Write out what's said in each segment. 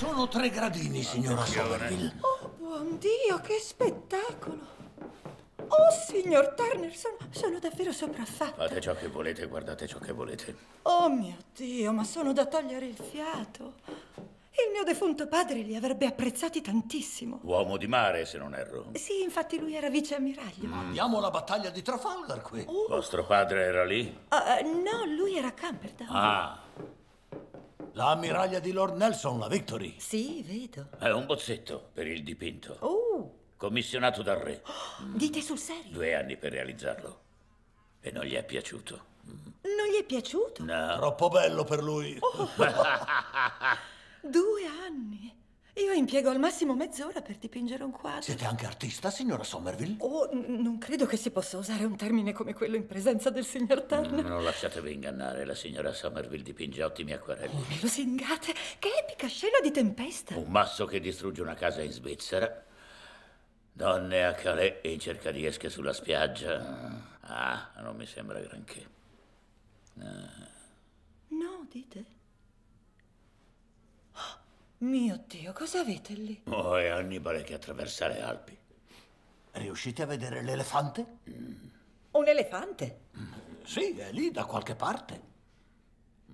sono tre gradini, signora Somerville. Oh, buon Dio, che spettacolo! Oh, signor Turner, sono, sono davvero sopraffatta. Fate ciò che volete, guardate ciò che volete. Oh mio Dio, ma sono da togliere il fiato. Il mio defunto padre li avrebbe apprezzati tantissimo. Uomo di mare, se non erro. Sì, infatti lui era viceammiraglio. Mm. Andiamo alla battaglia di Trafalgar qui. Oh. Vostro padre era lì? Uh, no, lui era a Camperdown. Ah. L'ammiraglia di Lord Nelson, la Victory. Sì, vedo. È un bozzetto per il dipinto. Oh! Commissionato dal re. Oh, dite sul serio? Due anni per realizzarlo. E non gli è piaciuto. Non gli è piaciuto? No. Troppo bello per lui. Oh. Due anni. Io impiego al massimo mezz'ora per dipingere un quadro. Siete anche artista, signora Somerville? Oh, non credo che si possa usare un termine come quello in presenza del signor Turner. Mm, non lasciatevi ingannare, la signora Somerville dipinge ottimi acquarelli. Oh, mi lusingate! Che epica scena di tempesta! Un masso che distrugge una casa in Svizzera, donne a Calais in cerca di esche sulla spiaggia. Ah, non mi sembra granché. Ah. No, dite? Mio Dio, cosa avete lì? Oh, è Annibale che attraversa le Alpi. Riuscite a vedere l'elefante? Mm. Un elefante? Mm. Sì, è lì da qualche parte.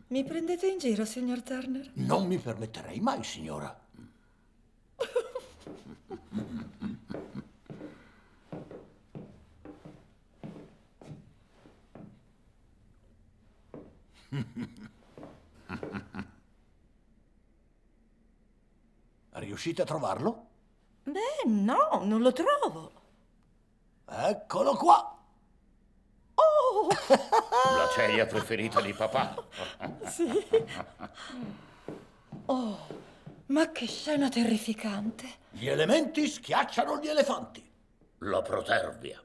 Mi prendete in giro, signor Turner? Non mi permetterei mai, signora. Riuscite a trovarlo? Beh, no, non lo trovo. Eccolo qua. Oh! La celia preferita di papà. sì. Oh, ma che scena terrificante. Gli elementi schiacciano gli elefanti. La protervia.